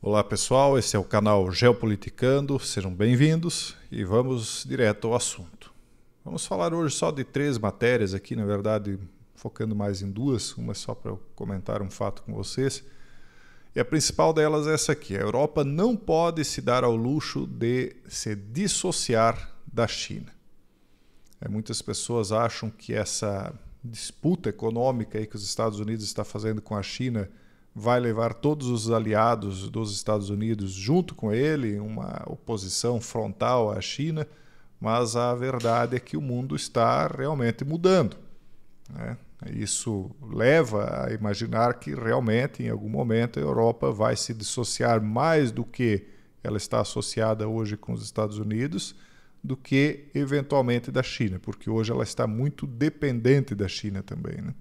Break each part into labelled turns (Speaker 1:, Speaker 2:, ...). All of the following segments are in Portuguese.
Speaker 1: Olá pessoal, esse é o canal Geopoliticando, sejam bem-vindos e vamos direto ao assunto. Vamos falar hoje só de três matérias aqui, na verdade, focando mais em duas, uma só para eu comentar um fato com vocês. E a principal delas é essa aqui: a Europa não pode se dar ao luxo de se dissociar da China. É, muitas pessoas acham que essa disputa econômica que os Estados Unidos está fazendo com a China vai levar todos os aliados dos Estados Unidos junto com ele, uma oposição frontal à China, mas a verdade é que o mundo está realmente mudando. Né? Isso leva a imaginar que realmente, em algum momento, a Europa vai se dissociar mais do que ela está associada hoje com os Estados Unidos, do que eventualmente da China, porque hoje ela está muito dependente da China também. Né?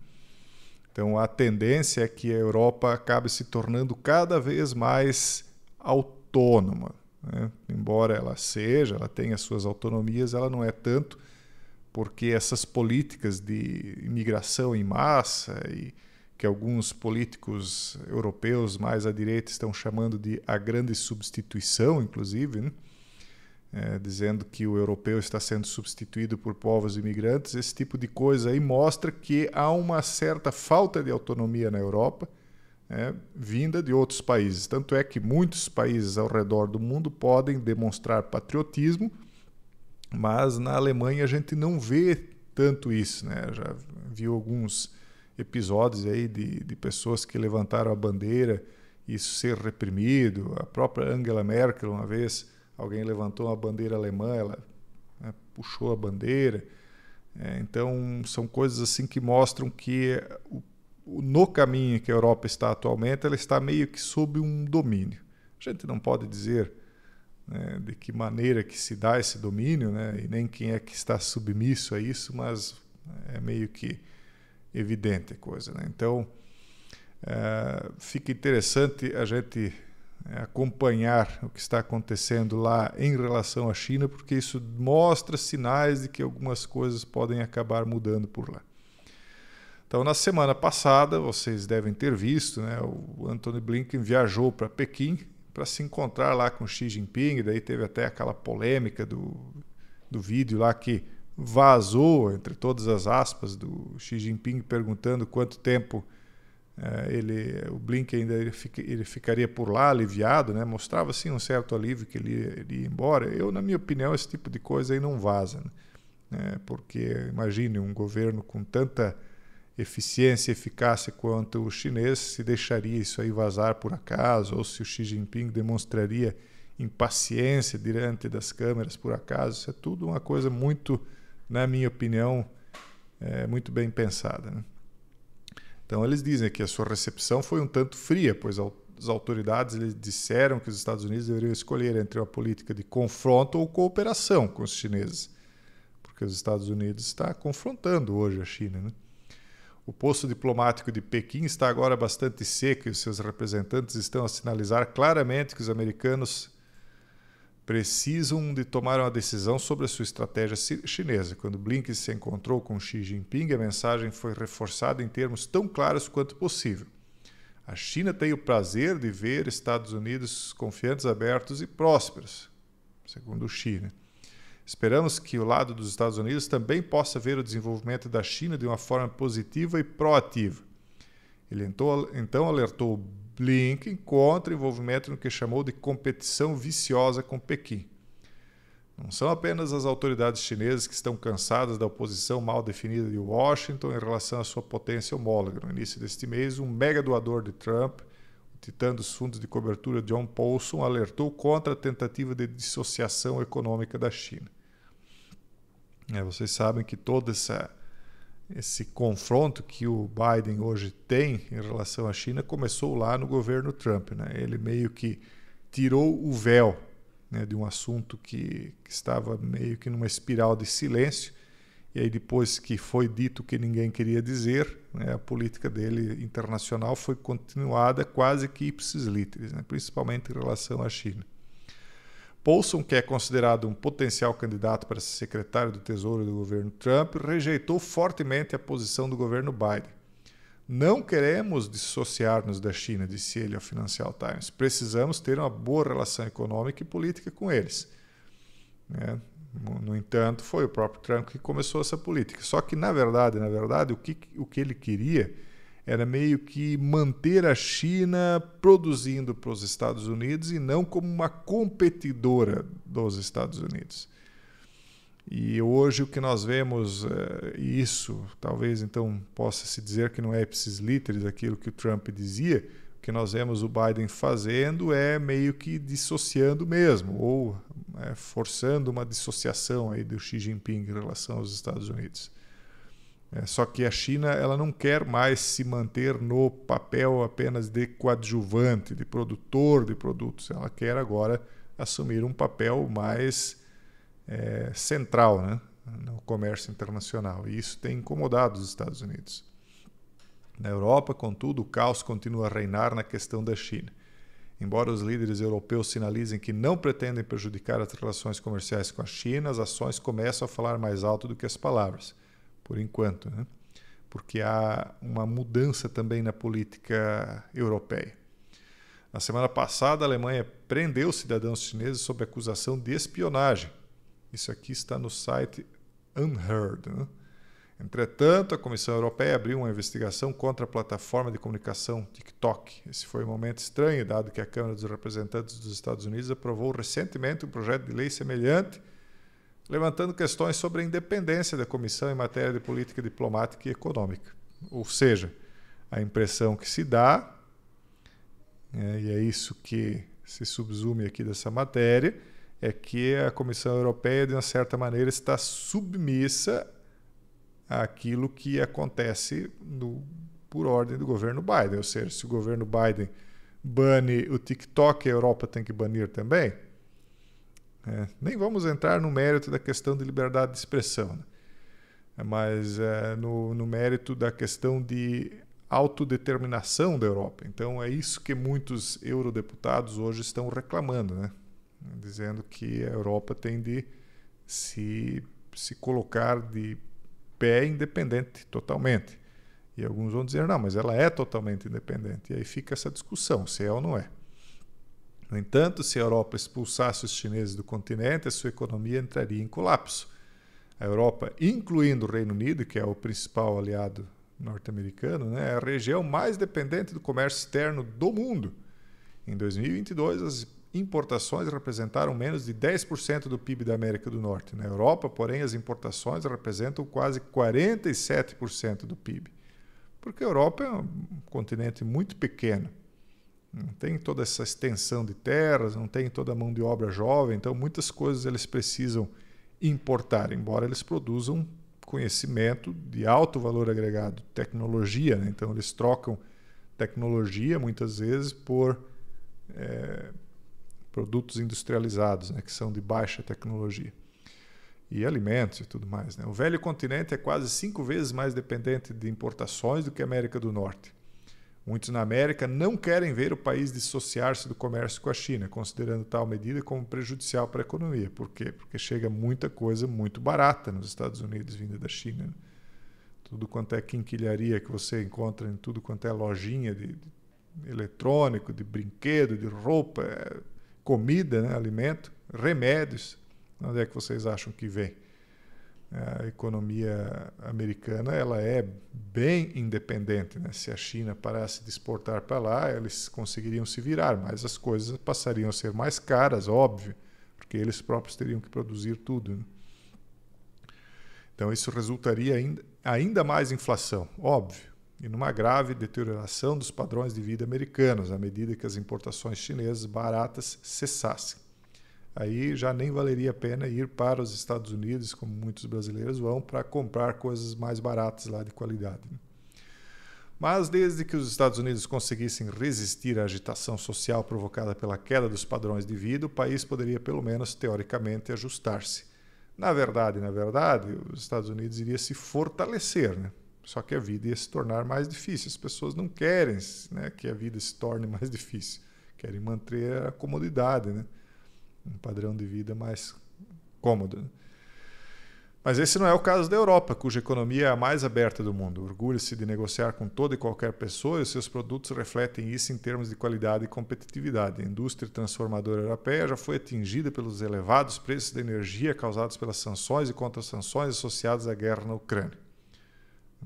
Speaker 1: Então a tendência é que a Europa acabe se tornando cada vez mais autônoma. Né? Embora ela seja, ela tenha suas autonomias, ela não é tanto, porque essas políticas de imigração em massa e que alguns políticos europeus mais à direita estão chamando de a grande substituição, inclusive, né? é, dizendo que o europeu está sendo substituído por povos imigrantes, esse tipo de coisa aí mostra que há uma certa falta de autonomia na Europa, é, vinda de outros países. Tanto é que muitos países ao redor do mundo podem demonstrar patriotismo, mas na Alemanha a gente não vê tanto isso. Né? Já vi alguns episódios aí de, de pessoas que levantaram a bandeira e isso ser reprimido. A própria Angela Merkel, uma vez alguém levantou uma bandeira alemã, ela né, puxou a bandeira. É, então, são coisas assim que mostram que o, o, no caminho que a Europa está atualmente, ela está meio que sob um domínio. A gente não pode dizer né, de que maneira que se dá esse domínio, né, e nem quem é que está submisso a isso, mas né, é meio que evidente a coisa. Né? Então, é, fica interessante a gente é, acompanhar o que está acontecendo lá em relação à China, porque isso mostra sinais de que algumas coisas podem acabar mudando por lá. Então, na semana passada, vocês devem ter visto, né, o Anthony Blinken viajou para Pequim para se encontrar lá com Xi Jinping, daí teve até aquela polêmica do, do vídeo lá que vazou, entre todas as aspas, do Xi Jinping perguntando quanto tempo é, ele, o Blink ainda ele, fica, ele, ficaria por lá aliviado, né? mostrava assim um certo alívio que ele, ele, ia embora. Eu, na minha opinião, esse tipo de coisa aí não vaza, né? É, porque imagine um governo com tanta eficiência e eficácia quanto o chinês se deixaria isso aí vazar por acaso, ou se o Xi Jinping demonstraria impaciência diante das câmeras por acaso. Isso é tudo uma coisa muito, na minha opinião, é, muito bem pensada. Né? Então eles dizem que a sua recepção foi um tanto fria, pois as autoridades disseram que os Estados Unidos deveriam escolher entre uma política de confronto ou cooperação com os chineses, porque os Estados Unidos está confrontando hoje a China. Né? O posto diplomático de Pequim está agora bastante seco e os seus representantes estão a sinalizar claramente que os americanos precisam de tomar uma decisão sobre a sua estratégia chinesa. Quando Blinken se encontrou com Xi Jinping, a mensagem foi reforçada em termos tão claros quanto possível. A China tem o prazer de ver Estados Unidos confiantes, abertos e prósperos, segundo o China. Esperamos que o lado dos Estados Unidos também possa ver o desenvolvimento da China de uma forma positiva e proativa. Ele então, então alertou Blinken contra o envolvimento no que chamou de competição viciosa com Pequim. Não são apenas as autoridades chinesas que estão cansadas da oposição mal definida de Washington em relação à sua potência homóloga. No início deste mês, um mega doador de Trump, o titã dos fundos de cobertura John Paulson, alertou contra a tentativa de dissociação econômica da China. É, vocês sabem que toda essa esse confronto que o Biden hoje tem em relação à China começou lá no governo Trump. Né? Ele meio que tirou o véu né, de um assunto que, que, estava meio que numa espiral de silêncio. E aí, depois que foi dito o que ninguém queria dizer, né, a política dele internacional foi continuada quase que ipsis literis, né? principalmente em relação à China. Paulson, que é considerado um potencial candidato para ser secretário do Tesouro do governo Trump, rejeitou fortemente a posição do governo Biden. Não queremos dissociar-nos da China, disse ele ao Financial Times. Precisamos ter uma boa relação econômica e política com eles. Né? No entanto, foi o próprio Trump que começou essa política. Só que, na verdade, na verdade, o que, o que ele queria era meio que manter a China produzindo para os Estados Unidos e não como uma competidora dos Estados Unidos. E hoje o que nós vemos, eh, e isso talvez então possa se dizer que não é ipsis literis aquilo que o Trump dizia, o que nós vemos o Biden fazendo é meio que dissociando mesmo, ou eh, forçando uma dissociação aí do Xi Jinping em relação aos Estados Unidos. É, só que a China ela não quer mais se manter no papel apenas de coadjuvante, de produtor de produtos. Ela quer agora assumir um papel mais é, central né, no comércio internacional. E isso tem incomodado os Estados Unidos. Na Europa, contudo, o caos continua a reinar na questão da China. Embora os líderes europeus sinalizem que não pretendem prejudicar as relações comerciais com a China, as ações começam a falar mais alto do que as palavras por enquanto, né? porque há uma mudança também na política europeia. Na semana passada, a Alemanha prendeu cidadãos chineses sob acusação de espionagem. Isso aqui está no site Unheard. Né? Entretanto, a Comissão Europeia abriu uma investigação contra a plataforma de comunicação TikTok. Esse foi um momento estranho, dado que a Câmara dos Representantes dos Estados Unidos aprovou recentemente um projeto de lei semelhante levantando questões sobre a independência da comissão em matéria de política diplomática e econômica. Ou seja, a impressão que se dá, né, e é isso que se subsume aqui dessa matéria, é que a Comissão Europeia, de uma certa maneira, está submissa àquilo que acontece no, por ordem do governo Biden. Ou seja, se o governo Biden bane o TikTok, a Europa tem que banir também. É, nem vamos entrar no mérito da questão de liberdade de expressão, né? mas é, no, no mérito da questão de autodeterminação da Europa. Então é isso que muitos eurodeputados hoje estão reclamando, né? dizendo que a Europa tem de se, se colocar de pé independente totalmente. E alguns vão dizer, não, mas ela é totalmente independente. E aí fica essa discussão, se é ou não é. No entanto, se a Europa expulsasse os chineses do continente, a sua economia entraria em colapso. A Europa, incluindo o Reino Unido, que é o principal aliado norte-americano, né, é a região mais dependente do comércio externo do mundo. Em 2022, as importações representaram menos de 10% do PIB da América do Norte. Na Europa, porém, as importações representam quase 47% do PIB, porque a Europa é um continente muito pequeno. Não tem toda essa extensão de terras, não tem toda a mão de obra jovem, então muitas coisas eles precisam importar, embora eles produzam conhecimento de alto valor agregado, tecnologia, né? então eles trocam tecnologia muitas vezes por é, produtos industrializados, né? que são de baixa tecnologia e alimentos e tudo mais. Né? O velho continente é quase cinco vezes mais dependente de importações do que a América do Norte. Muitos na América não querem ver o país dissociar-se do comércio com a China, considerando tal medida como prejudicial para a economia. Por quê? Porque chega muita coisa muito barata nos Estados Unidos vinda da China. Né? Tudo quanto é quinquilharia que você encontra em tudo quanto é lojinha de, de eletrônico, de brinquedo, de roupa, é comida, né? alimento, remédios. Onde é que vocês acham que vem? a economia americana ela é bem independente. Né? Se a China parasse de exportar para lá, eles conseguiriam se virar, mas as coisas passariam a ser mais caras, óbvio, porque eles próprios teriam que produzir tudo. Né? Então isso resultaria ainda, ainda mais inflação, óbvio, e numa grave deterioração dos padrões de vida americanos à medida que as importações chinesas baratas cessassem aí já nem valeria a pena ir para os Estados Unidos, como muitos brasileiros vão, para comprar coisas mais baratas lá de qualidade. Né? Mas desde que os Estados Unidos conseguissem resistir à agitação social provocada pela queda dos padrões de vida, o país poderia, pelo menos teoricamente, ajustar-se. Na verdade, na verdade, os Estados Unidos iria se fortalecer, né? Só que a vida ia se tornar mais difícil. As pessoas não querem né, que a vida se torne mais difícil. Querem manter a comodidade, né? um padrão de vida mais cômodo. Mas esse não é o caso da Europa, cuja economia é a mais aberta do mundo. Orgulha-se de negociar com toda e qualquer pessoa e seus produtos refletem isso em termos de qualidade e competitividade. A indústria transformadora europeia já foi atingida pelos elevados preços da energia causados pelas sanções e contra-sanções associadas à guerra na Ucrânia.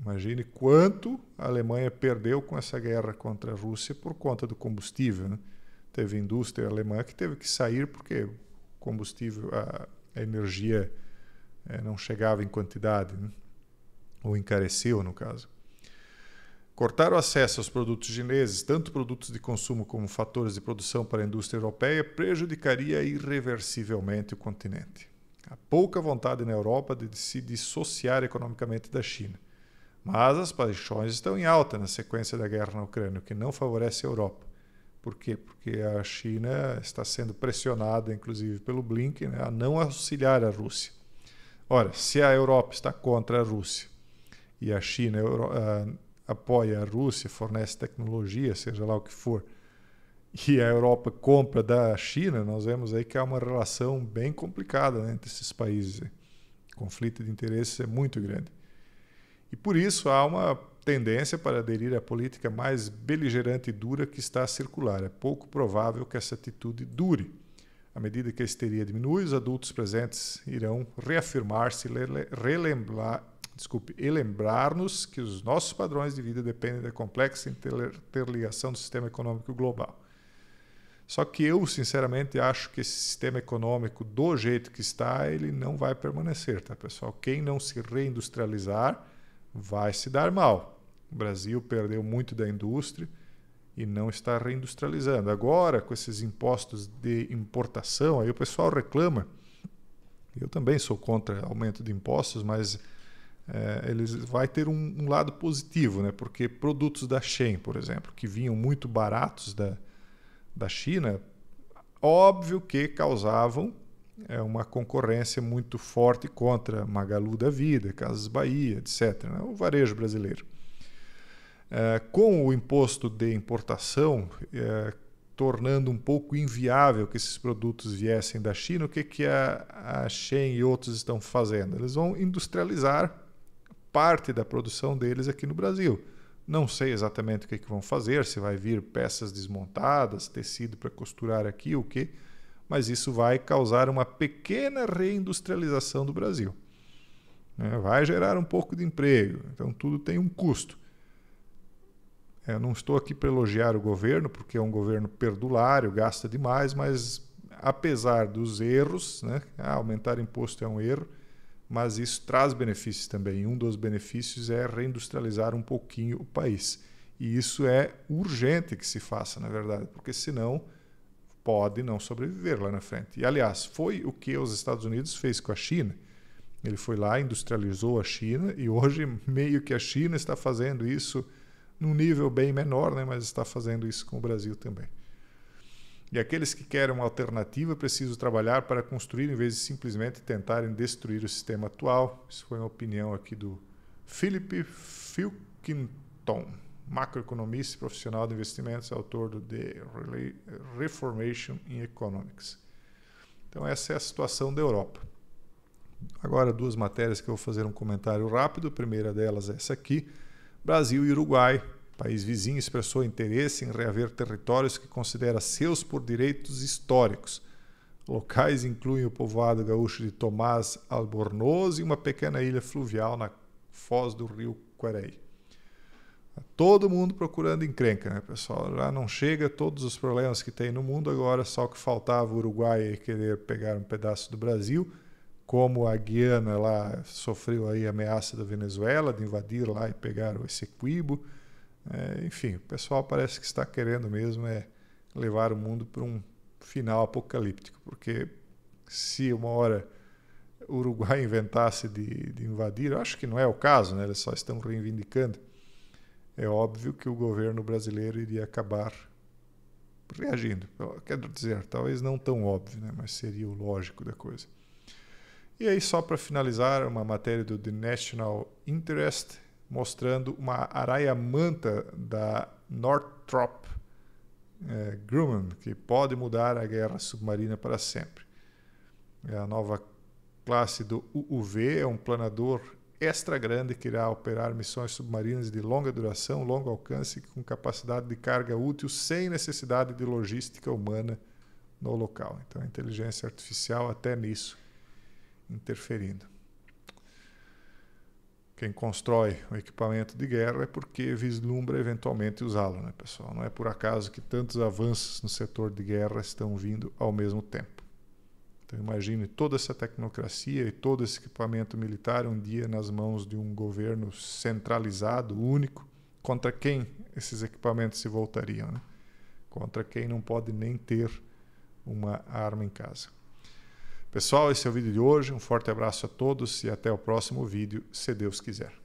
Speaker 1: Imagine quanto a Alemanha perdeu com essa guerra contra a Rússia por conta do combustível. Né? Teve indústria alemã que teve que sair porque o combustível, a, a energia é, não chegava em quantidade, né? ou encareceu, no caso. Cortar o acesso aos produtos chineses, tanto produtos de consumo como fatores de produção para a indústria europeia, prejudicaria irreversivelmente o continente. Há pouca vontade na Europa de se dissociar economicamente da China. Mas as paixões estão em alta na sequência da guerra na Ucrânia, o que não favorece a Europa. Por quê? Porque a China está sendo pressionada, inclusive pelo Blinken, né, a não auxiliar a Rússia. Ora, se a Europa está contra a Rússia e a China Euro, apoia a Rússia, fornece tecnologia, seja lá o que for, e a Europa compra da China, nós vemos aí que há uma relação bem complicada né, entre esses países. O conflito de interesses é muito grande. E por isso há uma tendência para aderir à política mais beligerante e dura que está a circular. É pouco provável que essa atitude dure. À medida que a histeria diminui, os adultos presentes irão reafirmar-se, relembrar, desculpe, e lembrar-nos que os nossos padrões de vida dependem da complexa interligação do sistema econômico global. Só que eu, sinceramente, acho que esse sistema econômico, do jeito que está, ele não vai permanecer, tá, pessoal? Quem não se reindustrializar vai se dar mal. O Brasil perdeu muito da indústria e não está reindustrializando. Agora, com esses impostos de importação, aí o pessoal reclama. Eu também sou contra aumento de impostos, mas é, eles vai ter um, um, lado positivo, né? Porque produtos da Shein, por exemplo, que vinham muito baratos da, da China, óbvio que causavam é, uma concorrência muito forte contra Magalu da Vida, Casas Bahia, etc. Né? O varejo brasileiro. É, com o imposto de importação, é, tornando um pouco inviável que esses produtos viessem da China, o que, que a, a Shen e outros estão fazendo? Eles vão industrializar parte da produção deles aqui no Brasil. Não sei exatamente o que, que vão fazer, se vai vir peças desmontadas, tecido para costurar aqui, o que, mas isso vai causar uma pequena reindustrialização do Brasil. Né? Vai gerar um pouco de emprego, então tudo tem um custo. É, não estou aqui para elogiar o governo, porque é um governo perdulário, gasta demais, mas apesar dos erros, né? Ah, aumentar imposto é um erro, mas isso traz benefícios também. Um dos benefícios é reindustrializar um pouquinho o país. E isso é urgente que se faça, na verdade, porque senão pode não sobreviver lá na frente. E aliás, foi o que os Estados Unidos fez com a China. Ele foi lá, industrializou a China e hoje meio que a China está fazendo isso num nível bem menor, né, mas está fazendo isso com o Brasil também. E aqueles que querem uma alternativa precisam trabalhar para construir em vez de simplesmente tentarem destruir o sistema atual. Isso foi uma opinião aqui do Philip Filkington, macroeconomista e profissional de investimentos, autor do The Reformation in Economics. Então essa é a situação da Europa. Agora duas matérias que eu vou fazer um comentário rápido. A primeira delas é essa aqui. Brasil e Uruguai, país vizinho, expressou interesse em reaver territórios que considera seus por direitos históricos. Locais incluem o povoado gaúcho de Tomás Albornoz e uma pequena ilha fluvial na foz do rio Querei. Todo mundo procurando encrenca, né, pessoal? Já não chega todos os problemas que tem no mundo, agora só que faltava o Uruguai é querer pegar um pedaço do Brasil como a Guiana lá sofreu aí a ameaça da Venezuela de invadir lá e pegar o Essequibo. É, né? enfim, o pessoal parece que está querendo mesmo é levar o mundo para um final apocalíptico, porque se uma hora o Uruguai inventasse de, de invadir, acho que não é o caso, né? eles só estão reivindicando, é óbvio que o governo brasileiro iria acabar reagindo. Quero dizer, talvez não tão óbvio, né? mas seria o lógico da coisa. E aí, só para finalizar, uma matéria do The National Interest mostrando uma araia-manta da Northrop é, Grumman, que pode mudar a guerra submarina para sempre. É a nova classe do UUV é um planador extra grande que irá operar missões submarinas de longa duração, longo alcance, com capacidade de carga útil sem necessidade de logística humana no local. Então, a inteligência artificial até nisso interferindo. Quem constrói o equipamento de guerra é porque vislumbra eventualmente usá-lo, né, pessoal? Não é por acaso que tantos avanços no setor de guerra estão vindo ao mesmo tempo. Então imagine toda essa tecnocracia e todo esse equipamento militar um dia nas mãos de um governo centralizado, único, contra quem esses equipamentos se voltariam, né? Contra quem não pode nem ter uma arma em casa. Pessoal, esse é o vídeo de hoje. Um forte abraço a todos e até o próximo vídeo, se Deus quiser.